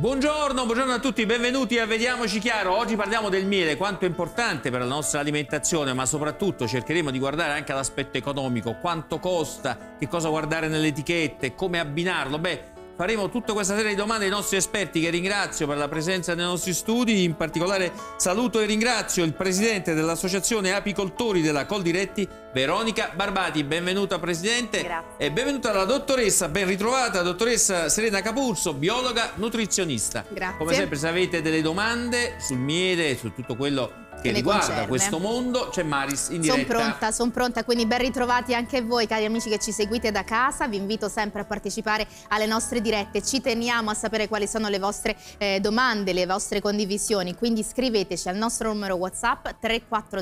Buongiorno, buongiorno, a tutti, benvenuti a Vediamoci Chiaro. Oggi parliamo del miele, quanto è importante per la nostra alimentazione, ma soprattutto cercheremo di guardare anche l'aspetto economico, quanto costa, che cosa guardare nelle etichette, come abbinarlo. Beh, Faremo tutta questa serie di domande ai nostri esperti che ringrazio per la presenza nei nostri studi. In particolare saluto e ringrazio il presidente dell'Associazione Apicoltori della Col Diretti, Veronica Barbati. Benvenuta presidente Grazie. e benvenuta la dottoressa, ben ritrovata dottoressa Serena Capurso, biologa nutrizionista. Grazie. Come sempre se avete delle domande sul miele, su tutto quello che, riguarda concerne. questo mondo, c'è Maris in diretta. Sono pronta, sono pronta, quindi ben ritrovati anche voi cari amici che ci seguite da casa, vi invito sempre a partecipare alle nostre dirette, ci teniamo a sapere quali sono le vostre eh, domande, le vostre condivisioni, quindi scriveteci al nostro numero WhatsApp 340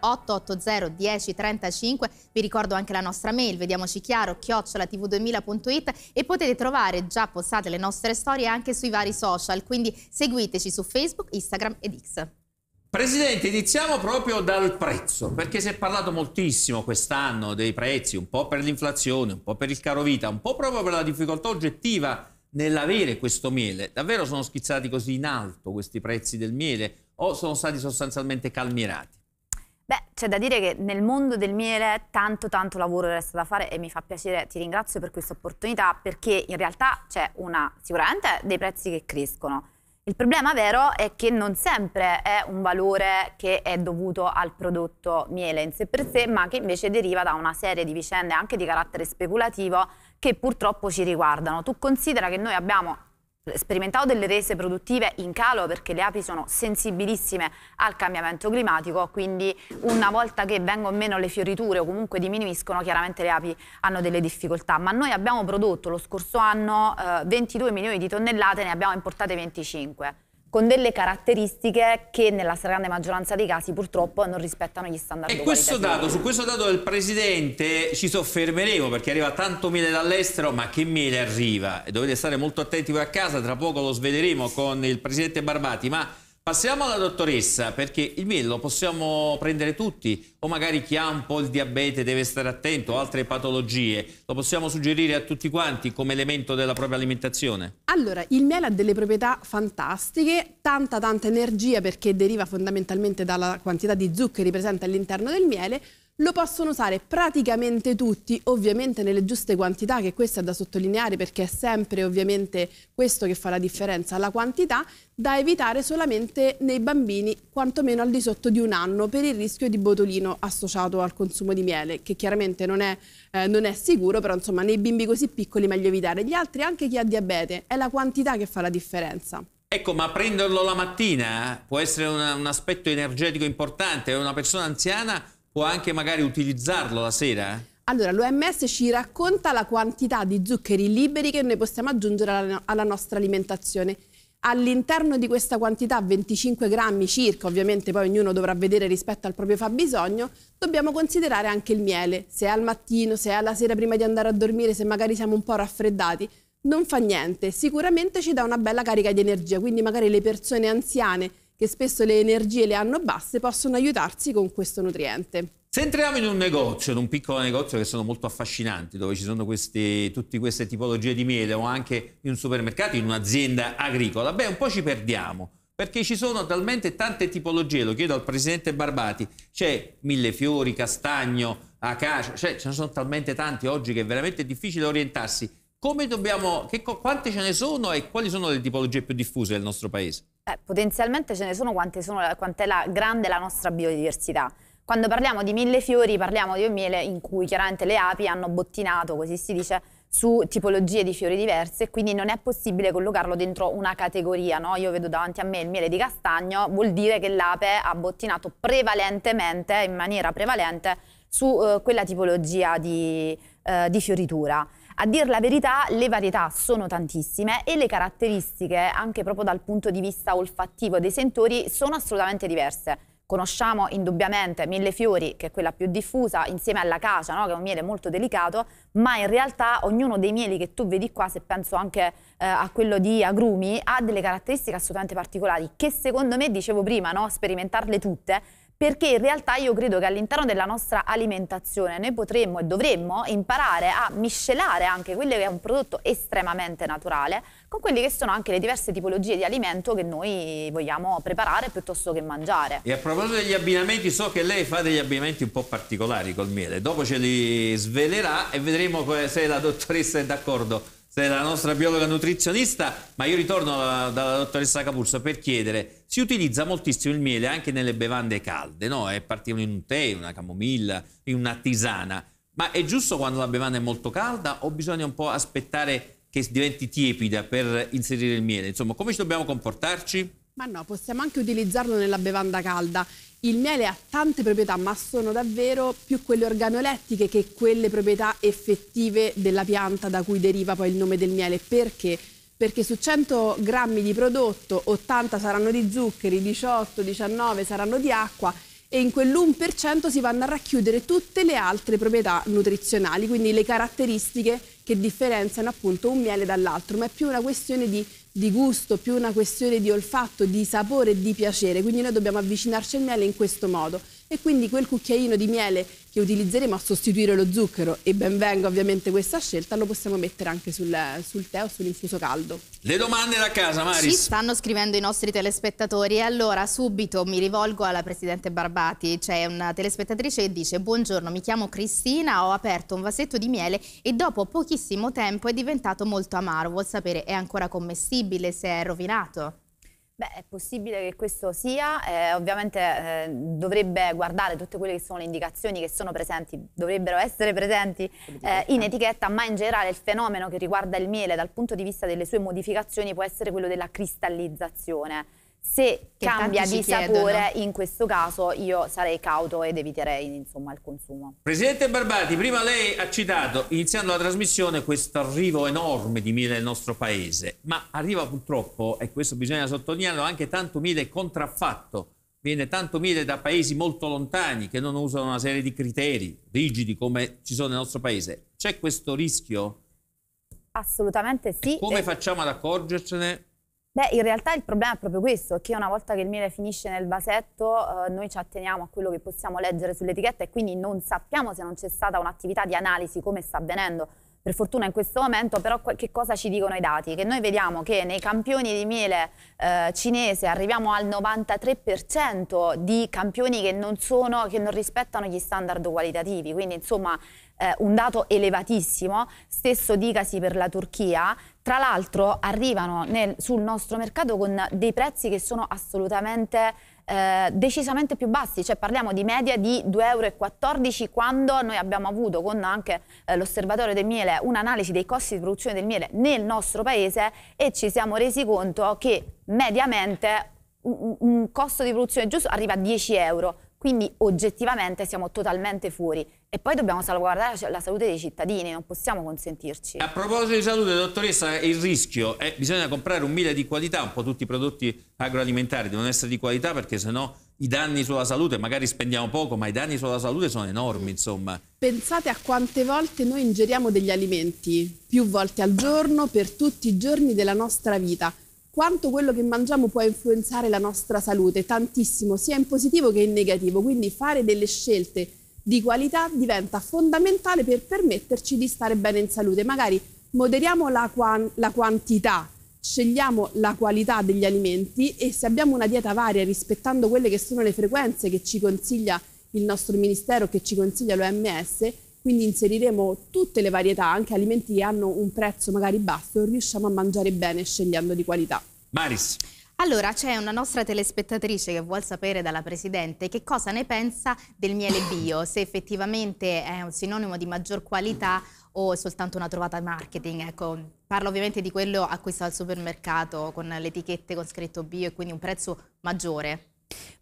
880 1035, vi ricordo anche la nostra mail, vediamoci chiaro, chiocciolatv2000.it e potete trovare già postate le nostre storie anche sui vari social, quindi seguiteci su Facebook, Instagram ed X. Presidente, iniziamo proprio dal prezzo, perché si è parlato moltissimo quest'anno dei prezzi, un po' per l'inflazione, un po' per il caro vita, un po' proprio per la difficoltà oggettiva nell'avere questo miele. Davvero sono schizzati così in alto questi prezzi del miele o sono stati sostanzialmente calmierati? Beh, c'è da dire che nel mondo del miele tanto tanto lavoro resta da fare e mi fa piacere, ti ringrazio per questa opportunità perché in realtà c'è una, sicuramente dei prezzi che crescono, il problema vero è che non sempre è un valore che è dovuto al prodotto miele in sé per sé, ma che invece deriva da una serie di vicende anche di carattere speculativo che purtroppo ci riguardano. Tu considera che noi abbiamo sperimentato delle rese produttive in calo perché le api sono sensibilissime al cambiamento climatico, quindi una volta che vengono meno le fioriture o comunque diminuiscono, chiaramente le api hanno delle difficoltà. Ma noi abbiamo prodotto lo scorso anno eh, 22 milioni di tonnellate, ne abbiamo importate 25 con delle caratteristiche che nella stragrande maggioranza dei casi purtroppo non rispettano gli standard. E questo dato, su questo dato del Presidente ci soffermeremo perché arriva tanto miele dall'estero, ma che miele arriva? dovete stare molto attenti qui a casa, tra poco lo svederemo con il Presidente Barbati, ma Passiamo alla dottoressa, perché il miele lo possiamo prendere tutti, o magari chi ha un po' il diabete deve stare attento, o altre patologie, lo possiamo suggerire a tutti quanti come elemento della propria alimentazione? Allora, il miele ha delle proprietà fantastiche, tanta tanta energia perché deriva fondamentalmente dalla quantità di zuccheri presente all'interno del miele, lo possono usare praticamente tutti, ovviamente nelle giuste quantità, che questo è da sottolineare perché è sempre ovviamente questo che fa la differenza, la quantità, da evitare solamente nei bambini quantomeno al di sotto di un anno per il rischio di botolino associato al consumo di miele, che chiaramente non è, eh, non è sicuro, però insomma nei bimbi così piccoli meglio evitare. Gli altri, anche chi ha diabete, è la quantità che fa la differenza. Ecco, ma prenderlo la mattina eh, può essere un, un aspetto energetico importante, una persona anziana può anche magari utilizzarlo la sera? Allora, l'OMS ci racconta la quantità di zuccheri liberi che noi possiamo aggiungere alla, alla nostra alimentazione. All'interno di questa quantità, 25 grammi circa, ovviamente poi ognuno dovrà vedere rispetto al proprio fabbisogno, dobbiamo considerare anche il miele. Se è al mattino, se è alla sera prima di andare a dormire, se magari siamo un po' raffreddati, non fa niente. Sicuramente ci dà una bella carica di energia, quindi magari le persone anziane che spesso le energie le hanno basse, possono aiutarsi con questo nutriente. Se entriamo in un negozio, in un piccolo negozio che sono molto affascinanti, dove ci sono questi, tutte queste tipologie di miele o anche in un supermercato, in un'azienda agricola, beh un po' ci perdiamo perché ci sono talmente tante tipologie, lo chiedo al presidente Barbati, c'è mille fiori, castagno, acacia, cioè ce ne sono talmente tanti oggi che è veramente difficile orientarsi come Dobbiamo, che, quante ce ne sono e quali sono le tipologie più diffuse del nostro paese? Eh, potenzialmente ce ne sono quante sono, quant'è la, grande la nostra biodiversità. Quando parliamo di mille fiori parliamo di un miele in cui chiaramente le api hanno bottinato, così si dice, su tipologie di fiori diverse e quindi non è possibile collocarlo dentro una categoria. No? Io vedo davanti a me il miele di castagno, vuol dire che l'ape ha bottinato prevalentemente, in maniera prevalente, su eh, quella tipologia di, eh, di fioritura. A dir la verità, le varietà sono tantissime e le caratteristiche, anche proprio dal punto di vista olfattivo dei sentori, sono assolutamente diverse. Conosciamo indubbiamente millefiori, che è quella più diffusa, insieme alla cacia, no? che è un miele molto delicato, ma in realtà ognuno dei mieli che tu vedi qua, se penso anche eh, a quello di agrumi, ha delle caratteristiche assolutamente particolari che secondo me, dicevo prima, no? sperimentarle tutte perché in realtà io credo che all'interno della nostra alimentazione noi potremmo e dovremmo imparare a miscelare anche quello che è un prodotto estremamente naturale con quelle che sono anche le diverse tipologie di alimento che noi vogliamo preparare piuttosto che mangiare. E a proposito degli abbinamenti, so che lei fa degli abbinamenti un po' particolari col miele, dopo ce li svelerà e vedremo se la dottoressa è d'accordo sei la nostra biologa nutrizionista, ma io ritorno dalla, dalla dottoressa Capurso per chiedere, si utilizza moltissimo il miele anche nelle bevande calde, no? È partito in un tè, una camomilla, in una tisana, ma è giusto quando la bevanda è molto calda o bisogna un po' aspettare che diventi tiepida per inserire il miele? Insomma, come ci dobbiamo comportarci? Ma no, possiamo anche utilizzarlo nella bevanda calda. Il miele ha tante proprietà, ma sono davvero più quelle organolettiche che quelle proprietà effettive della pianta da cui deriva poi il nome del miele. Perché? Perché su 100 grammi di prodotto 80 saranno di zuccheri, 18, 19 saranno di acqua e in quell'1% si vanno a racchiudere tutte le altre proprietà nutrizionali, quindi le caratteristiche che differenziano appunto un miele dall'altro, ma è più una questione di, di, gusto, più una questione di olfatto, di sapore e di piacere, quindi noi dobbiamo avvicinarci al miele in questo modo e quindi quel cucchiaino di miele che utilizzeremo a sostituire lo zucchero e ben venga ovviamente questa scelta, lo possiamo mettere anche sul, sul tè o sull'infuso caldo. Le domande da casa, Maris. Ci stanno scrivendo i nostri telespettatori. e Allora, subito mi rivolgo alla Presidente Barbati. C'è una telespettatrice che dice Buongiorno, mi chiamo Cristina, ho aperto un vasetto di miele e dopo pochissimo tempo è diventato molto amaro. Vuol sapere, è ancora commestibile, se è rovinato? Beh, è possibile che questo sia, eh, ovviamente eh, dovrebbe guardare tutte quelle che sono le indicazioni che sono presenti, dovrebbero essere presenti eh, in etichetta, ma in generale il fenomeno che riguarda il miele dal punto di vista delle sue modificazioni può essere quello della cristallizzazione. Se che cambia di sapore, chiedono. in questo caso io sarei cauto ed eviterei insomma, il consumo. Presidente Barbati, prima lei ha citato, iniziando la trasmissione, questo arrivo enorme di miele nel nostro paese, ma arriva purtroppo, e questo bisogna sottolinearlo, anche tanto miele contraffatto. Viene tanto miele da paesi molto lontani che non usano una serie di criteri rigidi come ci sono nel nostro paese. C'è questo rischio? Assolutamente sì. E come eh, facciamo ad accorgercene? Beh, in realtà il problema è proprio questo, che una volta che il miele finisce nel vasetto eh, noi ci atteniamo a quello che possiamo leggere sull'etichetta e quindi non sappiamo se non c'è stata un'attività di analisi come sta avvenendo. Per fortuna in questo momento però che cosa ci dicono i dati? Che noi vediamo che nei campioni di miele eh, cinese arriviamo al 93% di campioni che non, sono, che non rispettano gli standard qualitativi, quindi insomma eh, un dato elevatissimo, stesso dicasi per la Turchia, tra l'altro arrivano nel, sul nostro mercato con dei prezzi che sono assolutamente eh, decisamente più bassi, cioè parliamo di media di 2,14 euro quando noi abbiamo avuto con anche eh, l'osservatorio del miele un'analisi dei costi di produzione del miele nel nostro paese e ci siamo resi conto che mediamente un, un costo di produzione giusto arriva a 10 euro, quindi oggettivamente siamo totalmente fuori e poi dobbiamo salvaguardare la salute dei cittadini, non possiamo consentirci. A proposito di salute, dottoressa, il rischio è bisogna comprare un miele di qualità, un po' tutti i prodotti agroalimentari devono essere di qualità perché sennò i danni sulla salute, magari spendiamo poco, ma i danni sulla salute sono enormi, insomma. Pensate a quante volte noi ingeriamo degli alimenti, più volte al giorno, per tutti i giorni della nostra vita quanto quello che mangiamo può influenzare la nostra salute, tantissimo, sia in positivo che in negativo, quindi fare delle scelte di qualità diventa fondamentale per permetterci di stare bene in salute. Magari moderiamo la, quan la quantità, scegliamo la qualità degli alimenti e se abbiamo una dieta varia rispettando quelle che sono le frequenze che ci consiglia il nostro ministero, che ci consiglia l'OMS, quindi inseriremo tutte le varietà, anche alimenti che hanno un prezzo magari basso riusciamo a mangiare bene scegliendo di qualità. Maris. Allora, c'è una nostra telespettatrice che vuole sapere dalla Presidente che cosa ne pensa del miele bio, se effettivamente è un sinonimo di maggior qualità o è soltanto una trovata marketing. Ecco, parlo ovviamente di quello acquistato al supermercato con le etichette con scritto bio e quindi un prezzo maggiore.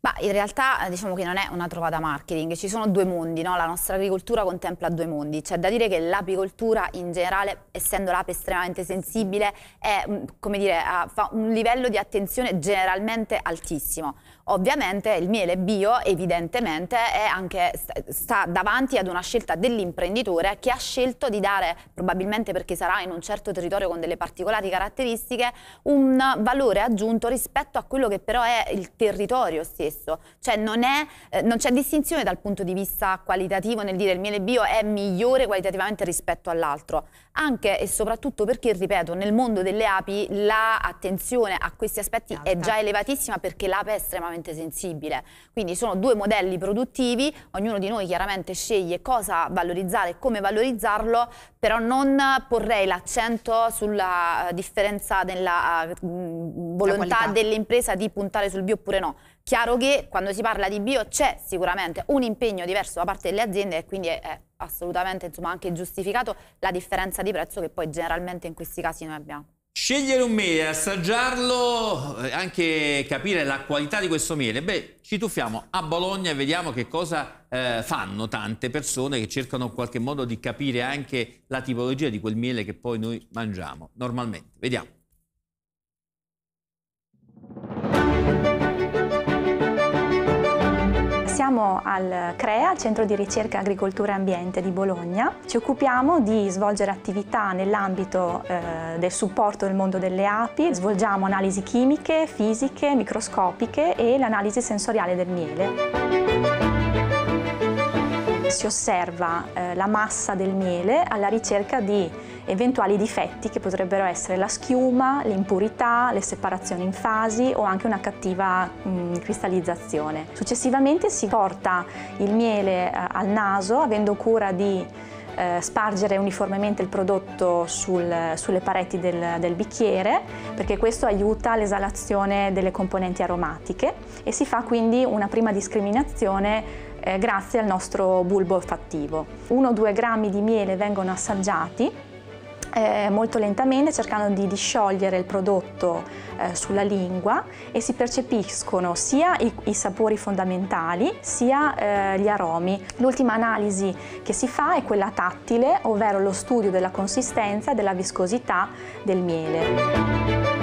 Ma in realtà eh, diciamo che non è una trovata marketing, ci sono due mondi, no? la nostra agricoltura contempla due mondi, c'è da dire che l'apicoltura in generale, essendo l'ape estremamente sensibile, è, mm, dire, ha un livello di attenzione generalmente altissimo. Ovviamente il miele bio evidentemente anche, sta davanti ad una scelta dell'imprenditore che ha scelto di dare, probabilmente perché sarà in un certo territorio con delle particolari caratteristiche, un valore aggiunto rispetto a quello che però è il territorio stesso. Cioè non, eh, c'è distinzione dal punto di vista qualitativo nel dire il miele bio è migliore qualitativamente rispetto all'altro, anche e soprattutto perché, ripeto, nel mondo delle api l'attenzione a questi aspetti Alta. è già elevatissima perché l'ape è estremamente estremamente sensibile. Quindi sono due modelli produttivi, ognuno di noi chiaramente sceglie cosa valorizzare e come valorizzarlo, però non porrei l'accento sulla eh, differenza nella eh, volontà dell'impresa di puntare sul bio oppure no. Chiaro che quando si parla di bio c'è sicuramente un impegno diverso da parte delle aziende e quindi è assolutamente insomma, anche giustificato la differenza di prezzo che poi generalmente in questi casi noi abbiamo. Scegliere un miele, assaggiarlo, eh, anche capire la qualità di questo miele. Beh, ci tuffiamo a Bologna e vediamo che cosa eh, fanno tante persone che cercano in qualche modo di capire anche la tipologia di quel miele che poi noi mangiamo normalmente. Vediamo. Siamo al CREA, Centro di Ricerca Agricoltura e Ambiente di Bologna. Ci occupiamo di svolgere attività nell'ambito eh, del supporto del mondo delle api. Svolgiamo analisi chimiche, fisiche, microscopiche e l'analisi sensoriale del miele si osserva eh, la massa del miele alla ricerca di eventuali difetti che potrebbero essere la schiuma, l'impurità, le separazioni in fasi o anche una cattiva mh, cristallizzazione. Successivamente si porta il miele eh, al naso avendo cura di eh, spargere uniformemente il prodotto sul, sulle pareti del, del, bicchiere perché questo aiuta l'esalazione delle componenti aromatiche e si fa quindi una prima discriminazione eh, grazie al nostro bulbo olfattivo. 1-2 grammi di miele vengono assaggiati eh, molto lentamente cercando di disciogliere il prodotto eh, sulla lingua e si percepiscono sia i, i sapori fondamentali sia eh, gli aromi. L'ultima analisi che si fa è quella tattile, ovvero lo studio della consistenza e della viscosità del miele.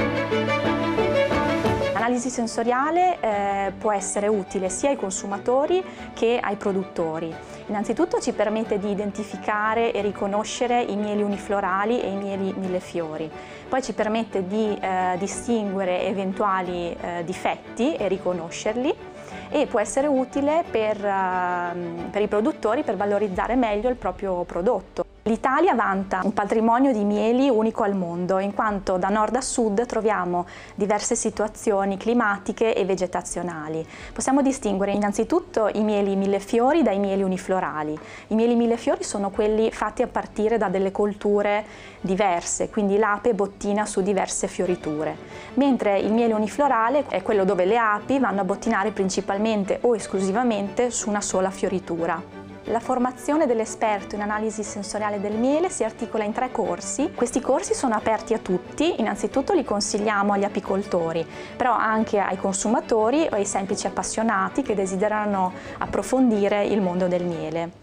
L'analisi sensoriale eh, può essere utile sia ai consumatori che ai produttori. Innanzitutto ci permette di identificare e riconoscere i mieli uniflorali e i mieli millefiori. Poi ci permette di eh, distinguere eventuali eh, difetti e riconoscerli e può essere utile per, ehm, per i produttori per valorizzare meglio il proprio prodotto. L'Italia vanta un patrimonio di mieli unico al mondo, in quanto da nord a sud troviamo diverse situazioni climatiche e vegetazionali. Possiamo distinguere innanzitutto i mieli millefiori dai mieli uniflorali. I mieli millefiori sono quelli fatti a partire da delle colture diverse, quindi l'ape bottina su diverse fioriture, mentre il miele uniflorale è quello dove le api vanno a bottinare principalmente o esclusivamente su una sola fioritura. La formazione dell'esperto in analisi sensoriale del miele si articola in tre corsi. Questi corsi sono aperti a tutti, innanzitutto li consigliamo agli apicoltori, però anche ai consumatori o ai semplici appassionati che desiderano approfondire il mondo del miele.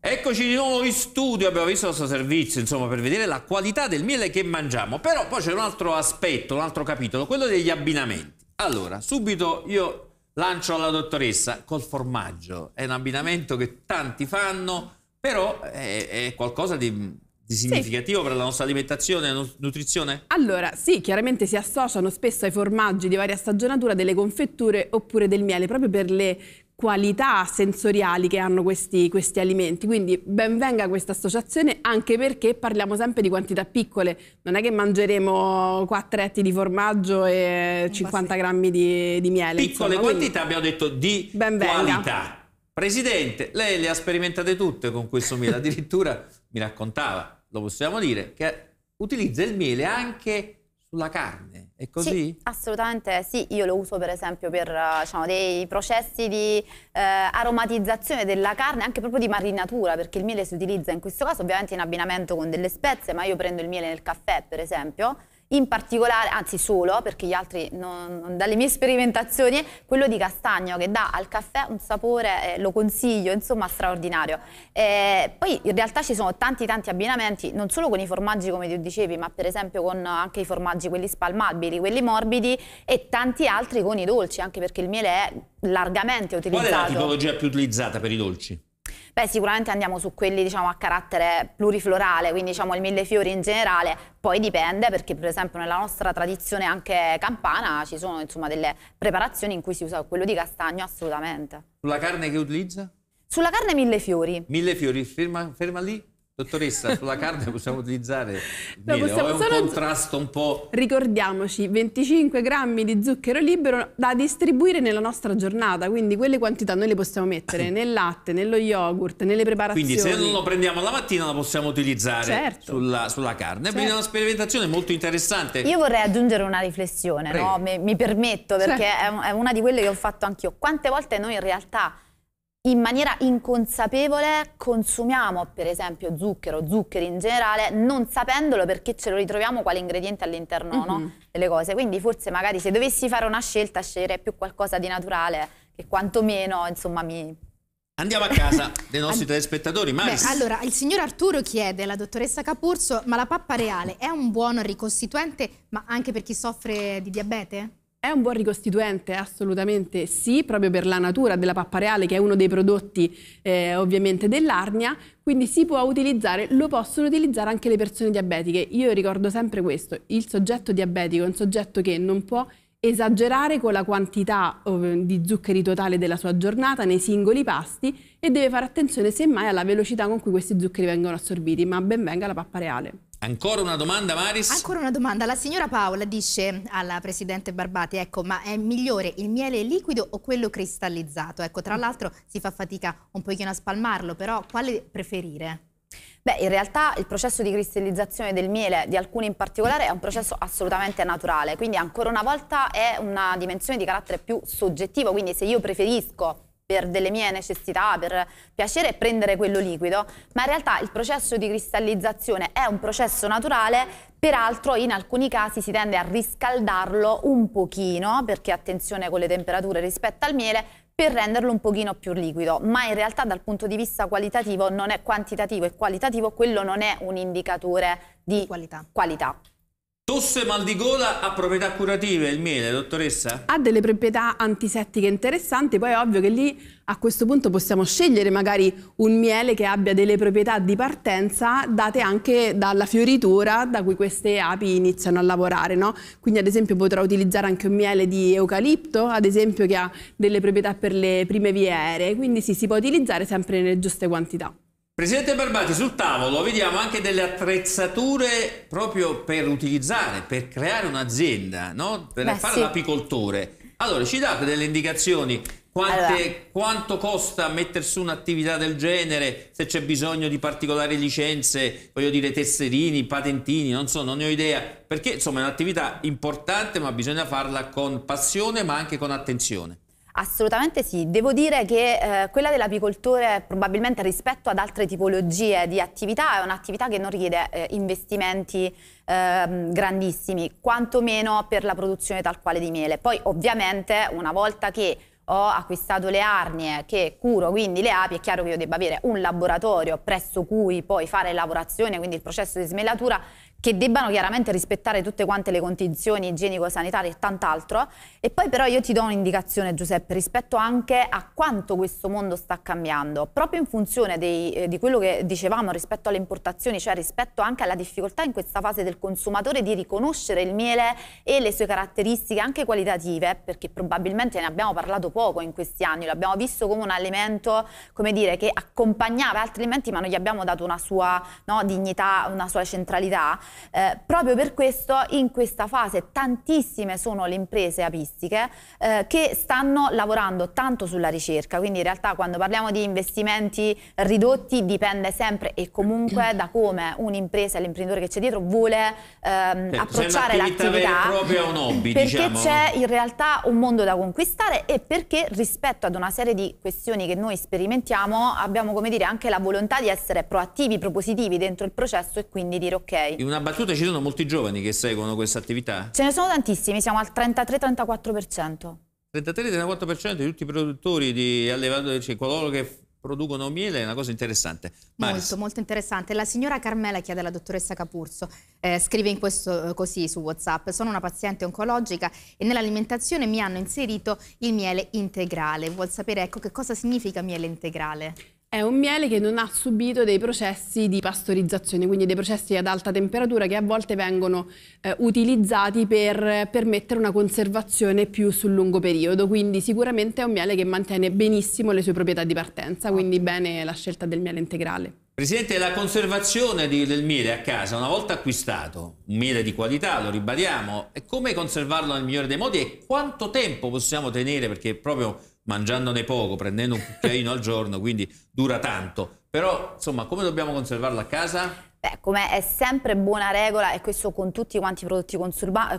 Eccoci di nuovo in studio, abbiamo visto il nostro servizio, insomma, per vedere la qualità del miele che mangiamo. Però poi c'è un altro aspetto, un altro capitolo, quello degli abbinamenti. Allora, subito io lancio alla dottoressa col formaggio. È un abbinamento che tanti fanno, però è, è qualcosa di di significativo sì. per la nostra alimentazione e nutrizione? Allora, sì, chiaramente si associano spesso ai formaggi di varia stagionatura delle confetture oppure del miele, proprio per le qualità sensoriali che hanno questi, questi alimenti. Quindi benvenga questa associazione anche perché parliamo sempre di quantità piccole. Non è che mangeremo 4 etti di formaggio e 50 grammi di, di miele. Piccole insomma. quantità abbiamo detto di qualità. Presidente, lei le ha sperimentate tutte con questo miele, addirittura mi raccontava, lo possiamo dire, che utilizza il miele anche sulla carne, è così? Sì, assolutamente sì, io lo uso per esempio per eh, diciamo, dei processi di eh, aromatizzazione della carne, anche proprio di marinatura, perché il miele si utilizza in questo caso ovviamente in abbinamento con delle spezie, ma io prendo il miele nel caffè per esempio, in particolare, anzi solo, perché gli altri, non, dalle mie sperimentazioni, quello di castagno che dà al caffè un sapore, eh, lo consiglio, insomma, straordinario. Eh, poi in realtà ci sono tanti tanti abbinamenti, non solo con i formaggi come tu dicevi, ma per esempio con anche i formaggi, quelli spalmabili, quelli morbidi e tanti altri con i dolci, anche perché il miele è largamente utilizzato. Qual è la tipologia più utilizzata per i dolci? Beh, sicuramente andiamo su quelli diciamo, a carattere pluriflorale, quindi diciamo, il millefiori in generale, poi dipende perché per esempio nella nostra tradizione anche campana ci sono insomma, delle preparazioni in cui si usa quello di castagno assolutamente. Sulla carne che utilizza? Sulla carne millefiori. Millefiori, ferma, ferma lì. Dottoressa, sulla carne possiamo utilizzare no, possiamo un solo... contrasto un po'... Ricordiamoci, 25 grammi di zucchero libero da distribuire nella nostra giornata, quindi quelle quantità noi le possiamo mettere nel latte, nello yogurt, nelle preparazioni. Quindi se non lo prendiamo la mattina la possiamo utilizzare certo. sulla, sulla, carne. Certo. è una sperimentazione molto interessante. Io vorrei aggiungere una riflessione, no? mi, mi, permetto, perché certo. è una di quelle che ho fatto anch'io. Quante volte noi in realtà in maniera inconsapevole consumiamo per esempio zucchero, zuccheri in generale, non sapendolo perché ce lo ritroviamo quale ingrediente all'interno mm-hmm. no, delle cose. Quindi forse magari se dovessi fare una scelta sceglierei più qualcosa di naturale che quantomeno insomma mi... Andiamo a casa dei nostri telespettatori. Maris. Beh, allora, il signor Arturo chiede alla dottoressa Capurso, ma la pappa reale è un buono ricostituente ma anche per chi soffre di diabete? È un buon ricostituente, assolutamente sì, proprio per la natura della pappa reale che è uno dei prodotti eh, ovviamente dell'arnia, quindi si può utilizzare, lo possono utilizzare anche le persone diabetiche. Io ricordo sempre questo, il soggetto diabetico è un soggetto che non può esagerare con la quantità oh, di zuccheri totale della sua giornata nei singoli pasti e deve fare attenzione semmai alla velocità con cui questi zuccheri vengono assorbiti, ma ben venga la pappa reale. Ancora una domanda Maris? Ancora una domanda, la signora Paola dice alla Presidente Barbati, ecco ma è migliore il miele liquido o quello cristallizzato? Ecco tra l'altro si fa fatica un pochino a spalmarlo, però quale preferire? Beh, in realtà il processo di cristallizzazione del miele, di alcuni in particolare, è un processo assolutamente naturale, quindi ancora una volta è una dimensione di carattere più soggettivo, quindi se io preferisco per delle mie necessità, per piacere prendere quello liquido, ma in realtà il processo di cristallizzazione è un processo naturale, peraltro in alcuni casi si tende a riscaldarlo un pochino, perché attenzione con le temperature rispetto al miele, per renderlo un pochino più liquido, ma in realtà dal punto di vista qualitativo non è quantitativo e qualitativo, quello non è un indicatore di qualità. qualità. Tosse e mal di gola ha proprietà curative il miele, dottoressa? Ha delle proprietà antisettiche interessanti, poi è ovvio che lì a questo punto possiamo scegliere magari un miele che abbia delle proprietà di partenza date anche dalla fioritura da cui queste api iniziano a lavorare, no? Quindi ad esempio potrò utilizzare anche un miele di eucalipto, ad esempio che ha delle proprietà per le prime vie aeree, quindi sì, si può utilizzare sempre nelle giuste quantità. Presidente Barbati, sul tavolo vediamo anche delle attrezzature proprio per utilizzare, per creare un'azienda, no? per Beh, fare sì. l'apicoltore. Allora, ci date delle indicazioni? Quante, allora. Quanto costa mettere su un'attività del genere? Se c'è bisogno di particolari licenze, voglio dire tesserini, patentini, non so, non ne ho idea. Perché insomma è un'attività importante, ma bisogna farla con passione, ma anche con attenzione. Assolutamente sì, devo dire che eh, quella dell'apicoltore probabilmente rispetto ad altre tipologie di attività è un'attività che non richiede eh, investimenti eh, grandissimi, quantomeno per la produzione tal quale di miele. Poi ovviamente una volta che ho acquistato le arnie che curo quindi le api, è chiaro che io debba avere un laboratorio presso cui poi fare lavorazione, quindi il processo di smellatura che debbano chiaramente rispettare tutte quante le condizioni igienico-sanitarie e tant'altro. E poi però io ti do un'indicazione Giuseppe rispetto anche a quanto questo mondo sta cambiando, proprio in funzione dei, eh, di quello che dicevamo rispetto alle importazioni, cioè rispetto anche alla difficoltà in questa fase del consumatore di riconoscere il miele e le sue caratteristiche anche qualitative, perché probabilmente ne abbiamo parlato poco in questi anni, l'abbiamo visto come un alimento, come dire, che accompagnava altri alimenti ma non gli abbiamo dato una sua no, dignità, una sua centralità. Eh, proprio per questo in questa fase tantissime sono le imprese apistiche eh, che stanno lavorando tanto sulla ricerca, quindi in realtà quando parliamo di investimenti ridotti dipende sempre e comunque da come un'impresa e l'imprenditore che c'è dietro vuole ehm, certo, approcciare l'attività hobby, perché diciamo. c'è in realtà un mondo da conquistare e perché rispetto ad una serie di questioni che noi sperimentiamo abbiamo come dire anche la volontà di essere proattivi, propositivi dentro il processo e quindi dire ok. Una battuta ci sono molti giovani che seguono questa attività? Ce ne sono tantissimi, siamo al 33-34%. 33-34% di tutti i produttori di allevatori, cioè coloro che producono miele, è una cosa interessante. Maris. Molto, molto interessante. La signora Carmela chiede alla dottoressa Capurso, eh, scrive in questo eh, così su WhatsApp, sono una paziente oncologica e nell'alimentazione mi hanno inserito il miele integrale. Vuol sapere ecco che cosa significa miele integrale? È un miele che non ha subito dei processi di pastorizzazione, quindi dei processi ad alta temperatura che a volte vengono eh, utilizzati per permettere una conservazione più sul lungo periodo, quindi sicuramente è un miele che mantiene benissimo le sue proprietà di partenza, quindi bene la scelta del miele integrale. Presidente, la conservazione di, del miele a casa, una volta acquistato, un miele di qualità, lo ribadiamo, e come conservarlo nel migliore dei modi e quanto tempo possiamo tenere, perché proprio mangiandone poco, prendendo un cucchiaino al giorno, quindi dura tanto. Però, insomma, come dobbiamo conservarlo a casa? Beh, come è sempre buona regola, e questo con tutti quanti i prodotti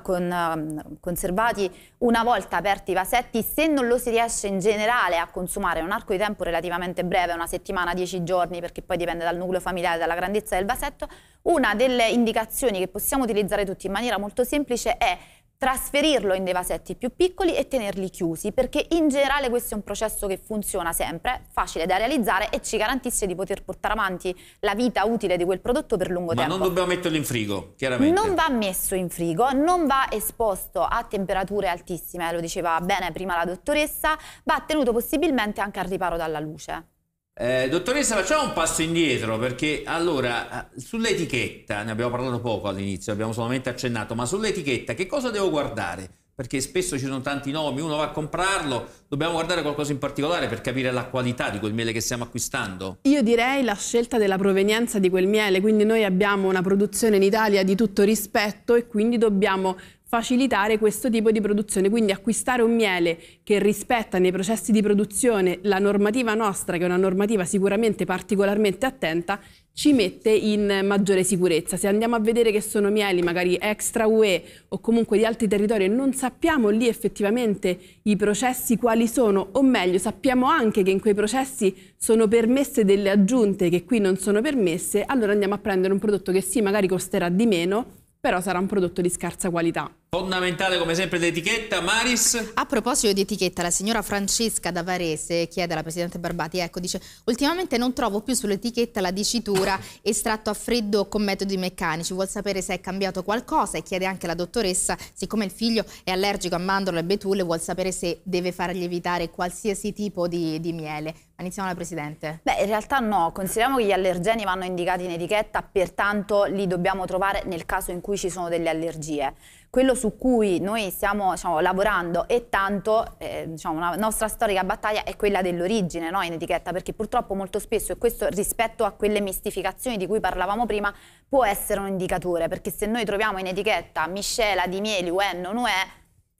con, ehm, conservati, una volta aperti i vasetti, se non lo si riesce in generale a consumare in un arco di tempo relativamente breve, una settimana, dieci giorni, perché poi dipende dal nucleo familiare, dalla grandezza del vasetto, una delle indicazioni che possiamo utilizzare tutti in maniera molto semplice è trasferirlo in dei vasetti più piccoli e tenerli chiusi, perché in generale questo è un processo che funziona sempre, facile da realizzare e ci garantisce di poter portare avanti la vita utile di quel prodotto per lungo Ma tempo. Ma non dobbiamo metterlo in frigo, chiaramente. Non va messo in frigo, non va esposto a temperature altissime, lo diceva bene prima la dottoressa, va tenuto possibilmente anche al riparo dalla luce. Eh, dottoressa, facciamo un passo indietro perché allora sull'etichetta ne abbiamo parlato poco all'inizio, abbiamo solamente accennato, ma sull'etichetta che cosa devo guardare? Perché spesso ci sono tanti nomi, uno va a comprarlo, dobbiamo guardare qualcosa in particolare per capire la qualità di quel miele che stiamo acquistando? Io direi la scelta della provenienza di quel miele, quindi noi abbiamo una produzione in Italia di tutto rispetto e quindi dobbiamo facilitare questo tipo di produzione, quindi acquistare un miele che rispetta nei processi di produzione la normativa nostra, che è una normativa sicuramente particolarmente attenta, ci mette in maggiore sicurezza. Se andiamo a vedere che sono mieli magari extra UE o comunque di altri territori e non sappiamo lì effettivamente i processi quali sono, o meglio sappiamo anche che in quei processi sono permesse delle aggiunte che qui non sono permesse, allora andiamo a prendere un prodotto che sì magari costerà di meno, però sarà un prodotto di scarsa qualità. Fondamentale come sempre l'etichetta, Maris. A proposito di etichetta, la signora Francesca da Varese chiede alla Presidente Barbati, ecco, dice ultimamente non trovo più sull'etichetta la dicitura estratto a freddo con metodi meccanici, vuol sapere se è cambiato qualcosa e chiede anche alla dottoressa, siccome il figlio è allergico a mandorle e betulle, vuol sapere se deve fargli evitare qualsiasi tipo di, di miele. Iniziamo la Presidente. Beh, in realtà no, consideriamo che gli allergeni vanno indicati in etichetta, pertanto li dobbiamo trovare nel caso in cui ci sono delle allergie. Quello su cui noi stiamo diciamo, lavorando e tanto, eh, diciamo, una nostra storica battaglia è quella dell'origine no, in etichetta, perché purtroppo molto spesso, e questo rispetto a quelle mistificazioni di cui parlavamo prima, può essere un indicatore, perché se noi troviamo in etichetta miscela di mieli, UE, non UE,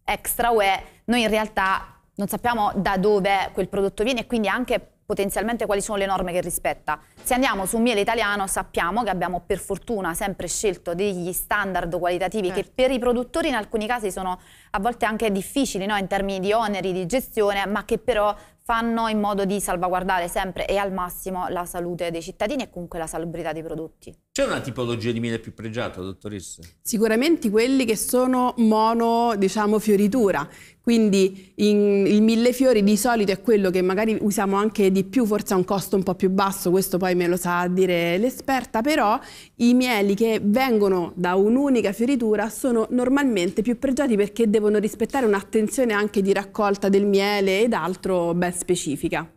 extra UE, noi in realtà non sappiamo da dove quel prodotto viene e quindi anche potenzialmente quali sono le norme che rispetta. Se andiamo su un miele italiano sappiamo che abbiamo per fortuna sempre scelto degli standard qualitativi certo. che per i produttori in alcuni casi sono a volte anche difficili no? in termini di oneri, di gestione, ma che però fanno in modo di salvaguardare sempre e al massimo la salute dei cittadini e comunque la salubrità dei prodotti. C'è una tipologia di miele più pregiata, dottoressa? Sicuramente quelli che sono mono, diciamo, fioritura, quindi in, il fiori di solito è quello che magari usiamo anche di più, forse a un costo un po' più basso, questo poi me lo sa dire l'esperta, però i mieli che vengono da un'unica fioritura sono normalmente più pregiati perché devono rispettare un'attenzione anche di raccolta del miele ed altro ben specifica.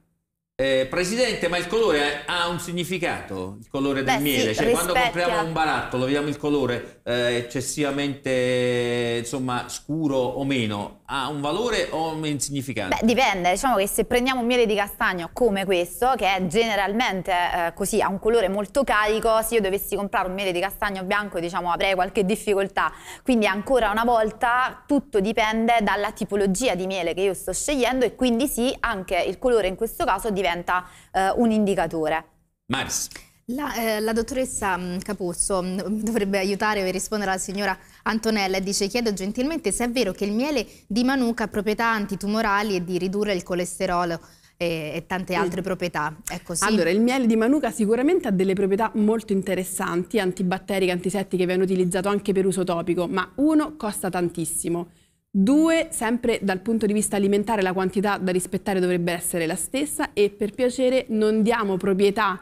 Eh, Presidente, ma il colore ha un significato, il colore del Beh, miele, sì, cioè rispecchia. quando compriamo un barattolo vediamo il colore eh, eccessivamente insomma, scuro o meno, ha un valore o è insignificante? Beh, dipende, diciamo che se prendiamo un miele di castagno come questo, che è generalmente eh, così, ha un colore molto carico, se io dovessi comprare un miele di castagno bianco, diciamo, avrei qualche difficoltà. Quindi ancora una volta tutto dipende dalla tipologia di miele che io sto scegliendo e quindi sì, anche il colore in questo caso diventa eh, un indicatore. Maris. La, eh, la, dottoressa mm, Capuzzo mm, dovrebbe aiutare e rispondere alla signora Antonella e dice chiedo gentilmente se è vero che il miele di Manuka ha proprietà antitumorali e di ridurre il colesterolo e, eh, e tante altre proprietà. È così? Ecco, allora, il miele di Manuka sicuramente ha delle proprietà molto interessanti, antibatteriche, antisettiche, viene utilizzato anche per uso topico, ma uno costa tantissimo. Due, sempre dal punto di vista alimentare la quantità da rispettare dovrebbe essere la stessa e per piacere non diamo proprietà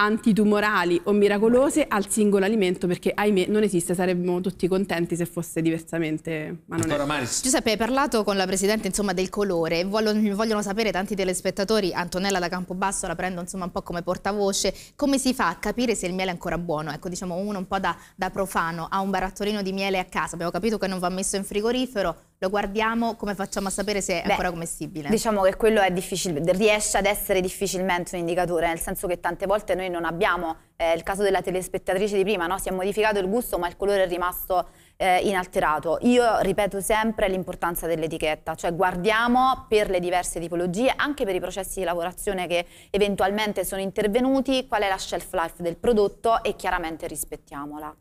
antitumorali o miracolose al singolo alimento perché ahimè non esiste, saremmo tutti contenti se fosse diversamente, ma non Ancora è. Giuseppe hai parlato con la Presidente insomma, del colore, vogliono, vogliono, sapere tanti telespettatori, Antonella da Campobasso la prendo insomma, un po' come portavoce, come si fa a capire se il miele è ancora buono? Ecco diciamo uno un po' da, da profano, ha un barattolino di miele a casa, abbiamo capito che non va messo in frigorifero, lo guardiamo, come facciamo a sapere se è Beh, ancora commestibile? Diciamo che quello è difficile, riesce ad essere difficilmente un indicatore, nel senso che tante volte noi non abbiamo, eh, il caso della telespettatrice di prima, no? si è modificato il gusto ma il colore è rimasto eh, inalterato. Io ripeto sempre l'importanza dell'etichetta, cioè guardiamo per le diverse tipologie, anche per i processi di lavorazione che eventualmente sono intervenuti, qual è la shelf life del prodotto e chiaramente rispettiamola.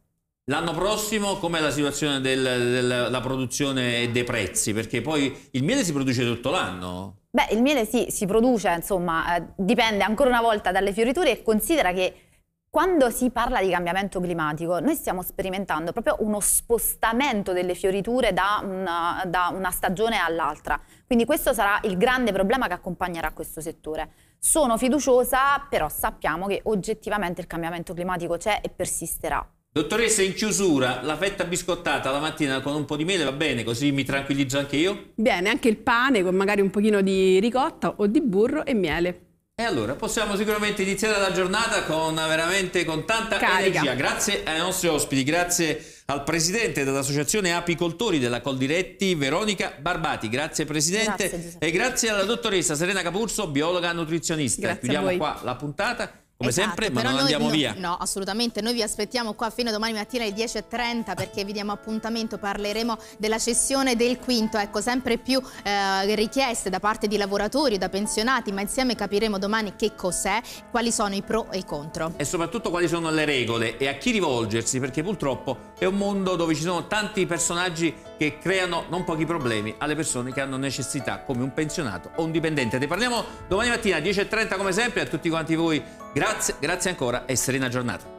L'anno prossimo com'è la situazione del, della produzione e dei prezzi? Perché poi il miele si produce tutto l'anno. Beh, il miele sì, si produce, insomma, eh, dipende ancora una volta dalle fioriture e considera che quando si parla di cambiamento climatico, noi stiamo sperimentando proprio uno spostamento delle fioriture da una, da una stagione all'altra. Quindi questo sarà il grande problema che accompagnerà questo settore. Sono fiduciosa, però sappiamo che oggettivamente il cambiamento climatico c'è e persisterà. Dottoressa, in chiusura, la fetta biscottata la mattina con un po' di mele va bene, così mi tranquillizzo anche io? Bene, anche il pane con magari un pochino di ricotta o di burro e miele. E allora possiamo sicuramente iniziare la giornata con veramente con tanta Carica. energia. Grazie ai nostri ospiti, grazie al presidente dell'Associazione Apicoltori della Coldiretti, Veronica Barbati. Grazie presidente grazie, e grazie alla dottoressa Serena Capurso, biologa nutrizionista. Grazie Chiudiamo qua la puntata. Come esatto, sempre, ma non andiamo noi, via. No, assolutamente, noi vi aspettiamo qua fino a domani mattina alle 10.30 perché vi diamo appuntamento, parleremo della cessione del quinto, ecco, sempre più eh, richieste da parte di lavoratori, da pensionati, ma insieme capiremo domani che cos'è, quali sono i pro e i contro. E soprattutto quali sono le regole e a chi rivolgersi, perché purtroppo è un mondo dove ci sono tanti personaggi che creano non pochi problemi alle persone che hanno necessità come un pensionato o un dipendente. Ne parliamo domani mattina alle 10.30 come sempre a tutti quanti voi. Grazie, grazie ancora e serena giornata.